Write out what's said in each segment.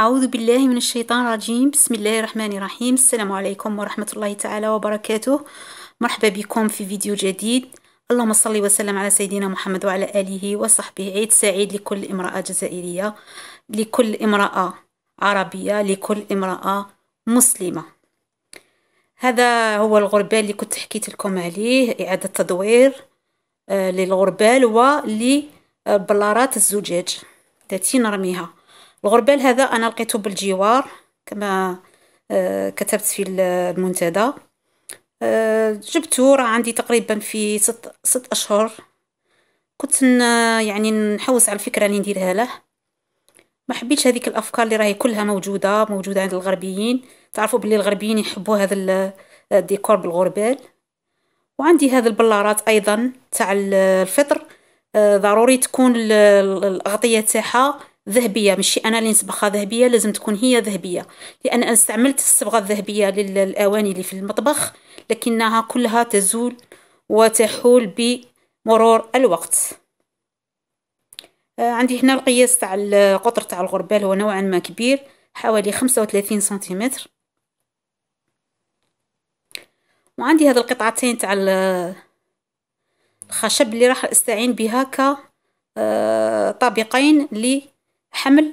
أعوذ بالله من الشيطان الرجيم بسم الله الرحمن الرحيم السلام عليكم ورحمة الله تعالى وبركاته مرحبا بكم في فيديو جديد اللهم صل وسلم على سيدنا محمد وعلى آله وصحبه عيد سعيد لكل امرأة جزائرية لكل امرأة عربية لكل امرأة مسلمة هذا هو الغربال اللي كنت حكيت لكم عليه إعادة تدوير آه، للغربال ولبلارات الزجاج التي نرميها الغربال هذا انا لقيته بالجوار كما آه، كتبت في المنتدى آه، جبته راه عندي تقريبا في ست, ست اشهر كنت يعني نحوس على الفكره اللي نديرها له ما حبيتش هذيك الافكار اللي راهي كلها موجوده موجوده عند الغربيين تعرفوا بلي الغربيين يحبوا هذا الديكور بالغربال وعندي هذا البلارات ايضا تاع الفطر آه، ضروري تكون الاغطيه تاعها ذهبية ماشي أنا اللي نصبغها ذهبية لازم تكون هي ذهبية لأن أنا استعملت الصبغة الذهبية للأواني اللي في المطبخ لكنها كلها تزول وتحول بمرور الوقت آه عندي هنا القياس تاع القطر تاع الغربال هو نوعا ما كبير حوالي خمسة سنتيمتر وعندي هذا القطعتين تاع الخشب اللي راح استعين بها كطابقين آه، لي حمل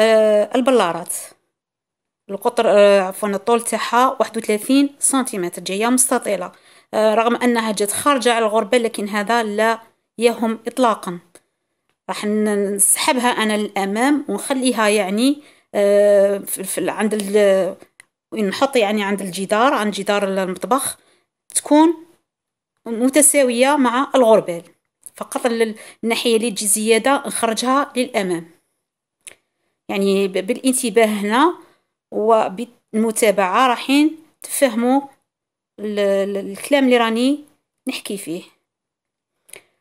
آه، البلارات القطر آه، عفوا الطول تاعها واحد سنتيمتر جايه مستطيله آه، رغم انها جات خارجه على الغربه لكن هذا لا يهم اطلاقا راح نسحبها انا للامام ونخليها يعني في عند نحط يعني عند الجدار عند جدار المطبخ تكون متساويه مع الغربال فقط الناحيه اللي تجي زياده نخرجها للامام يعني بالانتباه هنا وبالمتابعة راحين تفهموا الكلام اللي راني نحكي فيه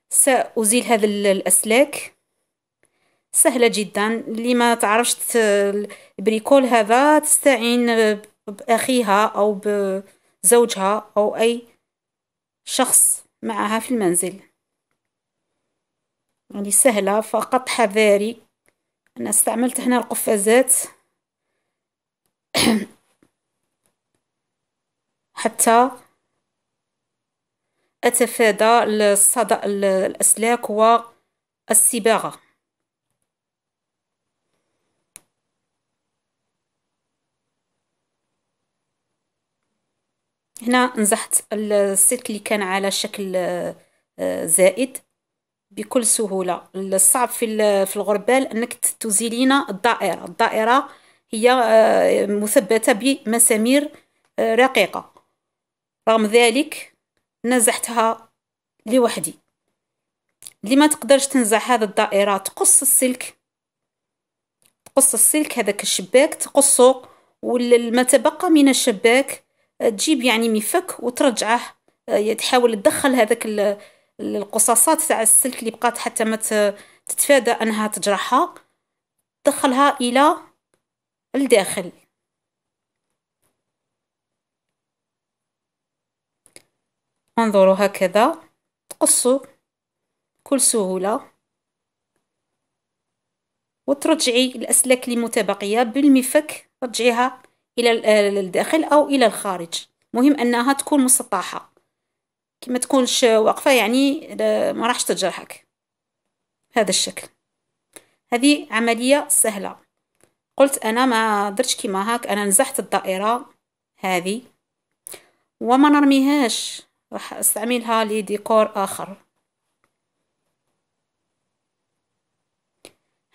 سأزيل هذا الأسلاك سهلة جدا اللي ما تعرفش البريكول هذا تستعين بأخيها أو بزوجها أو أي شخص معها في المنزل يعني سهلة فقط حذاري انا استعملت هنا القفازات حتى اتفادى الصدأ الاسلاك والصباغه هنا نزحت السلك اللي كان على شكل آه، زائد بكل سهولة الصعب في في الغربال أنك تزيلينا الدائرة الدائرة هي آه، مثبتة بمسامير آه، رقيقة رغم ذلك نزحتها لوحدي ما تقدرش تنزع هذا الدائرة تقص السلك تقص السلك هذاك الشباك تقصه وما تبقى من الشباك آه، تجيب يعني مفك وترجعه تحاول تدخل هذاك القصاصات تاع السلك اللي بقات حتى ما تتفادى انها تجرحها دخلها الى الداخل انظروا هكذا تقصوا بكل سهولة وترجعي الأسلاك اللي متبقية بالمفك ترجعيها إلى الداخل آه، أو إلى الخارج مهم أنها تكون مسطحة كي ما تكونش واقفة يعني ما راحش تجرحك هذا الشكل هذه عملية سهلة قلت أنا ما درتش كيما هاك أنا نزحت الدائرة هذه وما نرميهاش راح استعملها لديكور آخر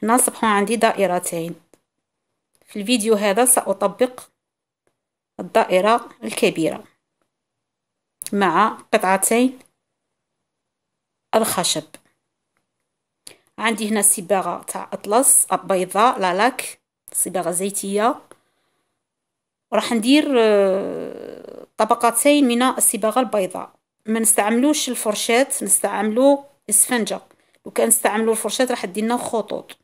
هنا صبحوا عندي دائرتين في الفيديو هذا سأطبق الدائرة الكبيرة مع قطعتين الخشب عندي هنا صباغة تاع أطلس بيضاء لالاك صباغة زيتية راح ندير آه، طبقتين من الصباغة البيضاء ما نستعملوش الفرشاة نستعملو اسفنجة لو كان نستعملو الفرشاة راح دينا خطوط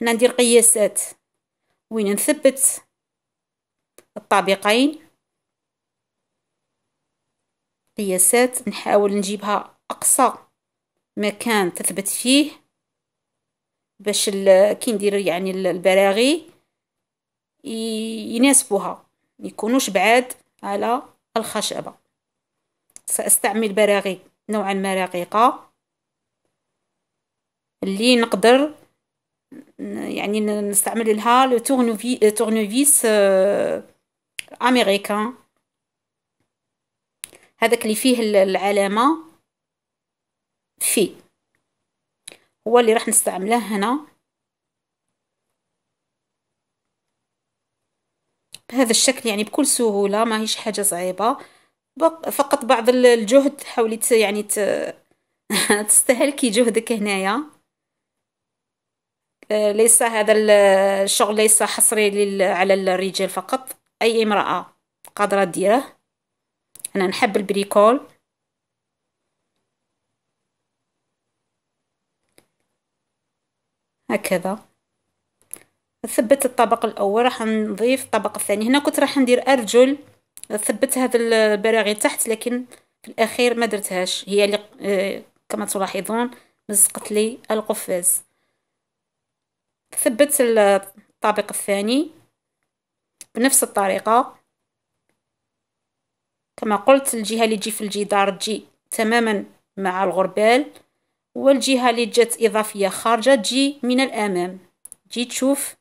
هنا ندير قياسات وين نثبت الطابقين قياسات نحاول نجيبها اقصى مكان تثبت فيه باش كي ندير يعني البراغي يناسبوها يكونوش بعاد على الخشبة سأستعمل براغي نوعا ما رقيقة اللي نقدر يعني نستعمل لها لو تورنوفيس امريكان هذاك اللي فيه العلامة في هو اللي راح نستعمله هنا بهذا الشكل يعني بكل سهولة ما هيش حاجة صعيبة فقط بعض الجهد حاولي يعني تستهلكي جهدك هنايا آه، ليس هذا الشغل ليس حصري على الرجال فقط أي امرأة قادرة ديره أنا نحب البريكول هكذا ثبت الطبق الأول راح نضيف الطبق الثاني هنا كنت راح ندير أرجل ثبت هذا البراغي تحت لكن في الأخير ما درتهاش هي اللي آه، كما تلاحظون مزقت لي القفاز ثبت الطابق الثاني بنفس الطريقة كما قلت الجهة اللي تجي في الجدار تجي تماما مع الغربال والجهة اللي جات إضافية خارجة تجي من الأمام تجي تشوف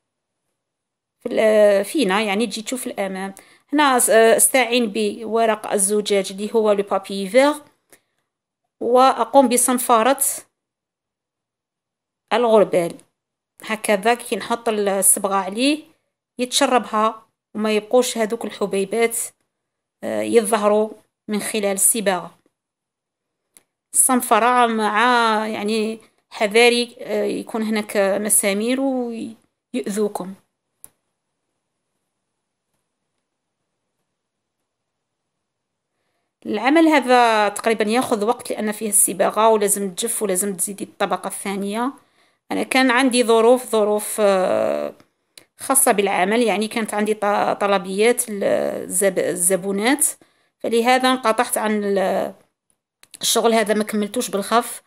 في آه، فينا يعني تجي تشوف الأمام هنا آه، استعين بورق الزجاج اللي هو لو فيغ وأقوم بصنفارة الغربال هكذا كي نحط الصبغة عليه يتشربها وما يبقوش هذوك الحبيبات يظهروا من خلال الصباغة الصنفرة مع يعني حذاري آه، يكون هناك مسامير ويؤذوكم العمل هذا تقريبا ياخذ وقت لان فيه الصباغه ولازم تجف ولازم تزيدي الطبقه الثانيه انا كان عندي ظروف ظروف آه خاصة بالعمل يعني كانت عندي طلبيات الزبونات فلهذا انقطعت عن الشغل هذا ما كملتوش بالخف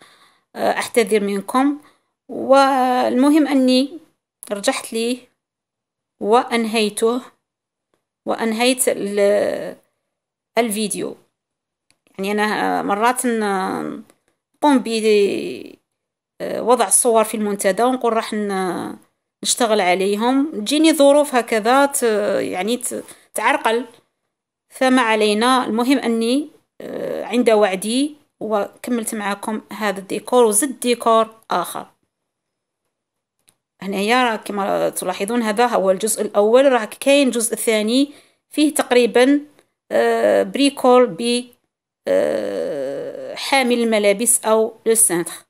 آه، احتذر منكم والمهم اني رجعت ليه وانهيته وانهيت الفيديو يعني انا آه، مرات نقوم بوضع آه، الصور في المنتدى ونقول راح نشتغل عليهم تجيني ظروف هكذا يعني تعرقل فما علينا المهم أني آه، عند وعدي وكملت معكم هذا الديكور وزد ديكور آخر هنايا كما تلاحظون هذا هو الجزء الأول راه كاين الجزء الثاني فيه تقريبا آه، بريكول ب آه، حامل الملابس أو لو سنتر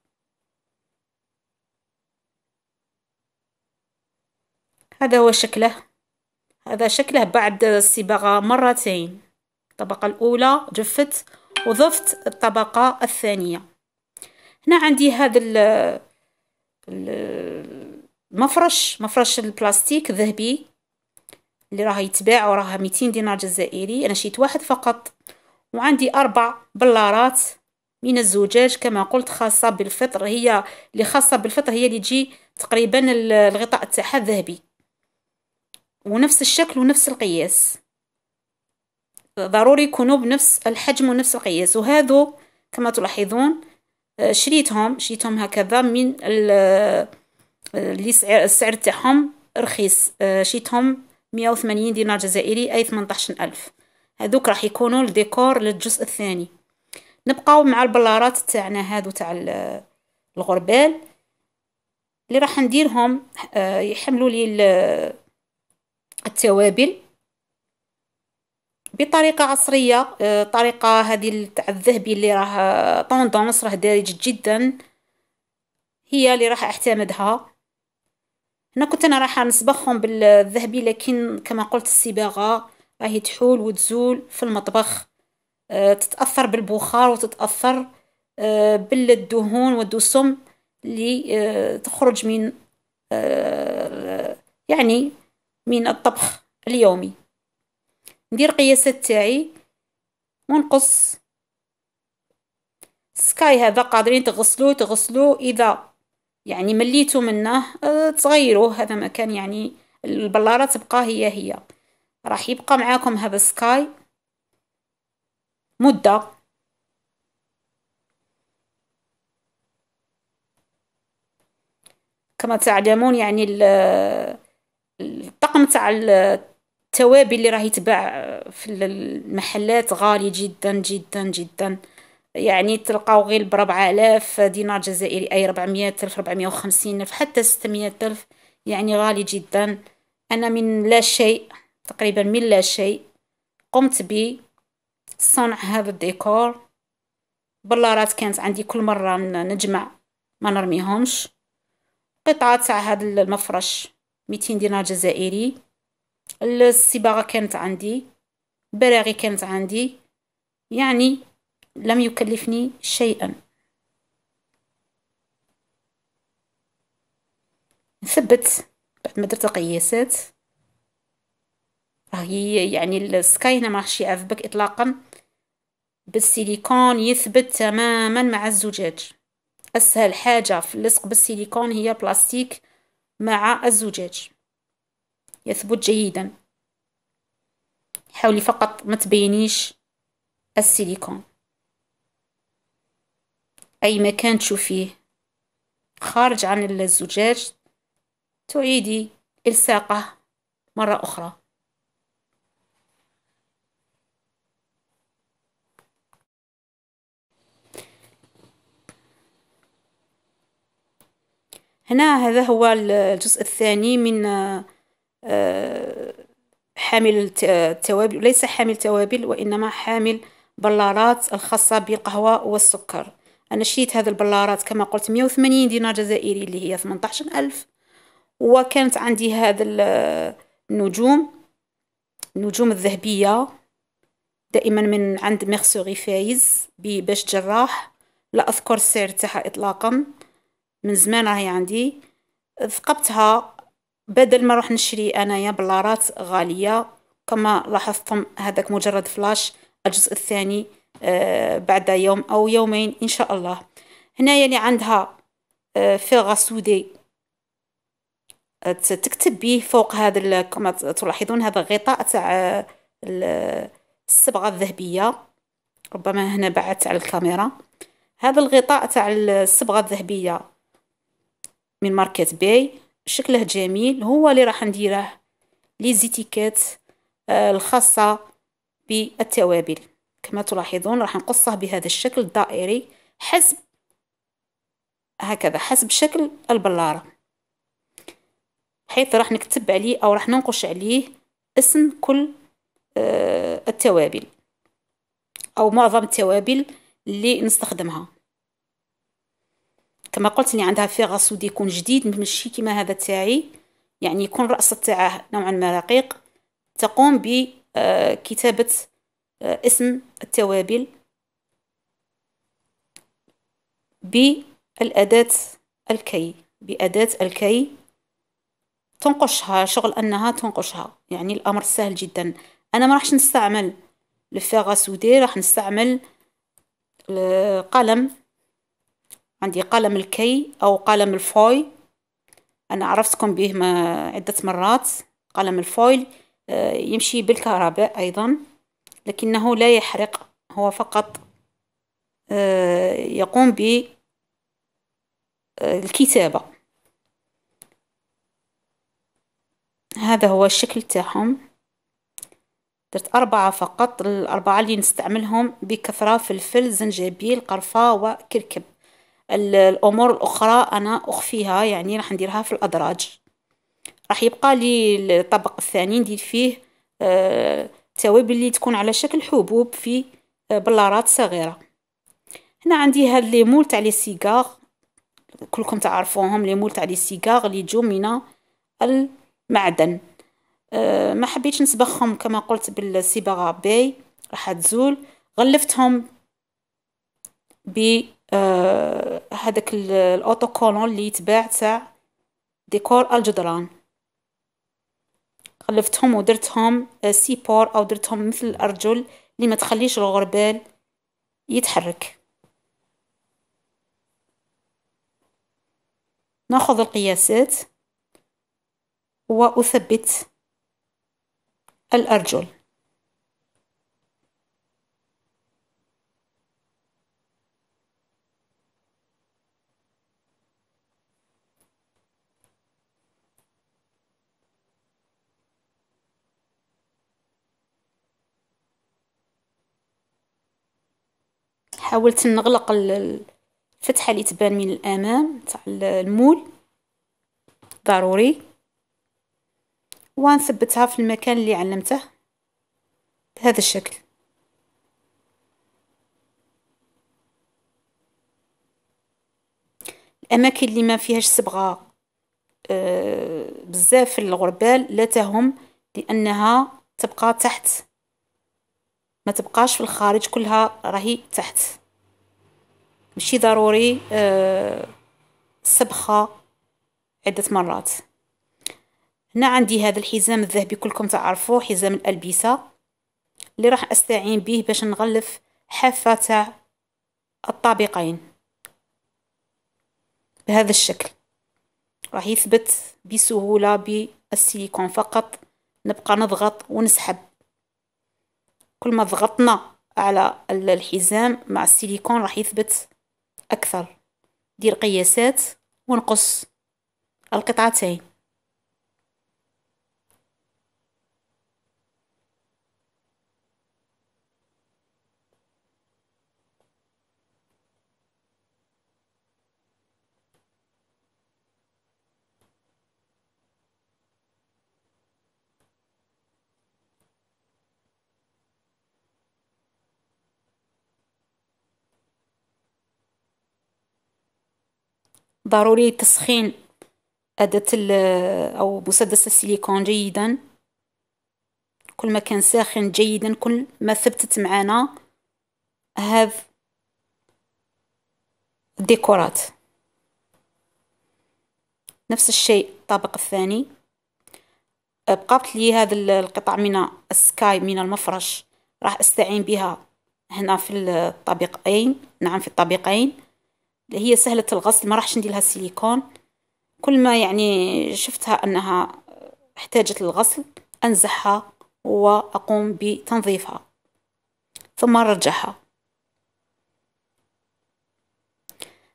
هذا هو شكله هذا شكله بعد الصباغة مرتين الطبقة الأولى جفت وضفت الطبقة الثانية هنا عندي هذا المفرش مفرش البلاستيك ذهبي اللي راه يتباع وراه 200 دينار جزائري انا شيت واحد فقط وعندي اربع بلارات من الزجاج كما قلت خاصه بالفطر هي اللي خاصه بالفطر هي اللي تجي تقريبا الغطاء تاعها ذهبي ونفس الشكل ونفس القياس ضروري يكونوا بنفس الحجم ونفس القياس وهذو كما تلاحظون آه، شريتهم شريتهم هكذا من آه، اللي سعر السعر تاعهم رخيص آه، شريتهم 180 دينار جزائري اي 18000 هذوك راح يكونوا الديكور للجزء الثاني نبقاو مع البلارات تاعنا هذو تاع الغربال اللي راح نديرهم يحملوا لي التوابل بطريقه عصريه الطريقه آه، هذه تاع الذهبي اللي راه طوندونس راه دارج جدا هي اللي راح اعتمدها انا كنت انا راح نصبخهم بالذهبي لكن كما قلت الصباغه راهي تحول وتزول في المطبخ آه، تتاثر بالبخار وتتاثر آه، بالدهون والدسم اللي تخرج من يعني من الطبخ اليومي ندير قياسات تاعي ونقص سكاي هذا قادرين تغسلوه تغسلوه اذا يعني مليتو منه آه، تغيروه هذا ما كان يعني البلارة تبقى هي هي راح يبقى معاكم هذا سكاي مدة كما تعلمون يعني الرقم تاع التوابل اللي راه يتباع في المحلات غالي جدا جدا جدا يعني تلقاو غير ب 4000 دينار جزائري اي 400 الف 450 الف حتى 600 الف يعني غالي جدا انا من لا شيء تقريبا من لا شيء قمت صنع هذا الديكور بلارات كانت عندي كل مره نجمع ما نرميهمش قطعه تاع هذا المفرش ميتين دينار جزائري الصباغة كانت عندي براغي كانت عندي يعني لم يكلفني شيئا نثبت بعد ما درت القياسات هي يعني السكاي هنا ما راحش يعذبك اطلاقا بالسيليكون يثبت تماما مع الزجاج اسهل حاجه في اللصق بالسيليكون هي بلاستيك مع الزجاج يثبت جيدا حاولي فقط ما تبينيش السيليكون أي مكان تشوفيه خارج عن الزجاج تعيدي إلصاقه مرة أخرى هنا هذا هو الجزء الثاني من آه، حامل التوابل ليس حامل توابل وإنما حامل بلارات الخاصة بالقهوة والسكر أنا شريت هذه البلارات كما قلت 180 دينار جزائري اللي هي 18 ألف وكانت عندي هذا النجوم النجوم الذهبية دائما من عند ميرسوري فايز بباش جراح لا أذكر السعر تاعها إطلاقا من زمان راهي عندي ثقبتها بدل ما نروح نشري انايا بلارات غاليه كما لاحظتم هذاك مجرد فلاش الجزء الثاني آه بعد يوم او يومين ان شاء الله هنايا اللي عندها آه، فيغا سودي آه، تكتب به فوق هذا كما تلاحظون هذا غطاء تاع آه، الصبغه الذهبيه ربما هنا بعدت على الكاميرا هذا الغطاء تاع الصبغه الذهبيه من ماركت باي شكله جميل هو اللي راح نديره لي زيتيكات آه، الخاصة بالتوابل كما تلاحظون راح نقصه بهذا الشكل الدائري حسب هكذا حسب شكل البلارة حيث راح نكتب عليه أو راح ننقش عليه اسم كل آه، التوابل أو معظم التوابل اللي نستخدمها كما قلت لي عندها فيغاس ودي يكون جديد ماشي كيما هذا تاعي يعني يكون راس تاعه نوعا ما رقيق تقوم بكتابه آه، آه، اسم التوابل بالاداه الكي باداه الكي تنقشها شغل انها تنقشها يعني الامر سهل جدا انا ما راحش نستعمل سودي راح نستعمل آه، قلم عندي قلم الكي أو قلم الفوي أنا عرفتكم به عدة مرات قلم الفويل آه، يمشي بالكهرباء أيضا لكنه لا يحرق هو فقط آه، يقوم بالكتابة آه، هذا هو الشكل تاعهم درت أربعة فقط الأربعة اللي نستعملهم بكثرة فلفل زنجبيل قرفة وكركب الأمور الأخرى أنا أخفيها يعني راح نديرها في الأدراج راح يبقى لي الطبق الثاني ندير فيه التوابل آه، اللي تكون على شكل حبوب في آه، بلارات صغيرة هنا عندي هاد لي مول تاع لي سيغار كلكم تعرفوهم لي مول تاع لي سيغار اللي يجو من المعدن أه ما حبيتش نسبخهم كما قلت بالصباغه راح تزول غلفتهم ب آه، هذاك الاوتوكولون اللي يتباع تاع ديكور الجدران غلفتهم ودرتهم آه، سيبور او درتهم مثل الارجل اللي ما تخليش الغربال يتحرك ناخذ القياسات واثبت الارجل حاولت نغلق الفتحة اللي تبان من الأمام تاع المول ضروري ونثبتها في المكان اللي علمته بهذا الشكل الأماكن اللي ما فيهاش صبغة آه، بزاف الغربال لا تهم لأنها تبقى تحت ما تبقاش في الخارج كلها راهي تحت ماشي ضروري السبخه آه، عده مرات هنا عندي هذا الحزام الذهبي كلكم تعرفوه حزام الالبسه اللي راح استعين به باش نغلف حافه تاع الطابقين بهذا الشكل راح يثبت بسهوله بالسيليكون فقط نبقى نضغط ونسحب كل ما ضغطنا على الحزام مع السيليكون راح يثبت أكثر دير قياسات ونقص القطعتين ضروري تسخين أداة أو مسدس السيليكون جيدا كل ما كان ساخن جيدا كل ما ثبتت معنا هذه الديكورات نفس الشيء الطابق الثاني بقات لي هذا القطع من السكاي من المفرش راح استعين بها هنا في الطابقين نعم في الطابقين هي سهلة الغسل ما راحش ندير لها سيليكون كل ما يعني شفتها انها احتاجت للغسل انزحها واقوم بتنظيفها ثم نرجعها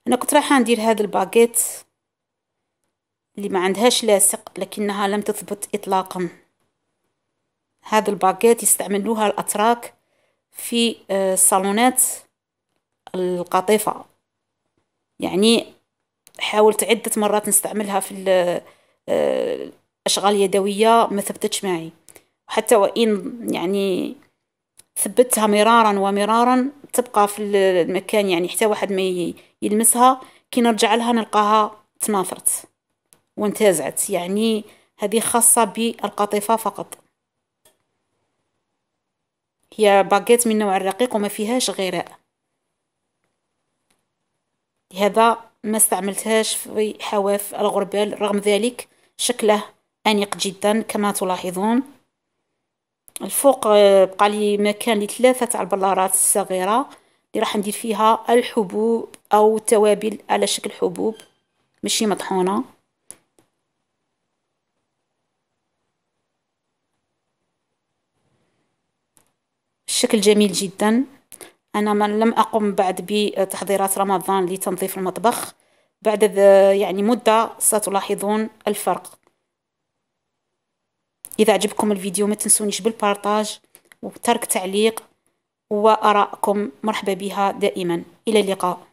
انا كنت رايحه ندير هذا الباكيت اللي ما عندهاش لاصق لكنها لم تثبت اطلاقا هذا الباكيت يستعملوها الاتراك في آه، الصالونات القطيفه يعني حاولت عدة مرات نستعملها في الأشغال آه، اليدوية ما ثبتتش معي حتى وإن يعني ثبتها مرارا ومرارا تبقى في المكان يعني حتى واحد ما يلمسها كي نرجع لها نلقاها تنافرت وانتزعت يعني هذه خاصة بالقطيفة فقط هي باكيت من نوع الرقيق وما فيهاش غيرها لهذا ما استعملتهاش في حواف الغربال رغم ذلك شكله أنيق جدا كما تلاحظون الفوق آه، بقى لي مكان لثلاثة تاع البلارات الصغيرة اللي راح ندير فيها الحبوب أو التوابل على شكل حبوب ماشي مطحونة الشكل جميل جدا أنا ما لم أقم بعد بتحضيرات رمضان لتنظيف المطبخ بعد يعني مدة ستلاحظون الفرق إذا عجبكم الفيديو ما تنسونيش بالبارتاج وترك تعليق وأراءكم مرحبا بها دائما إلى اللقاء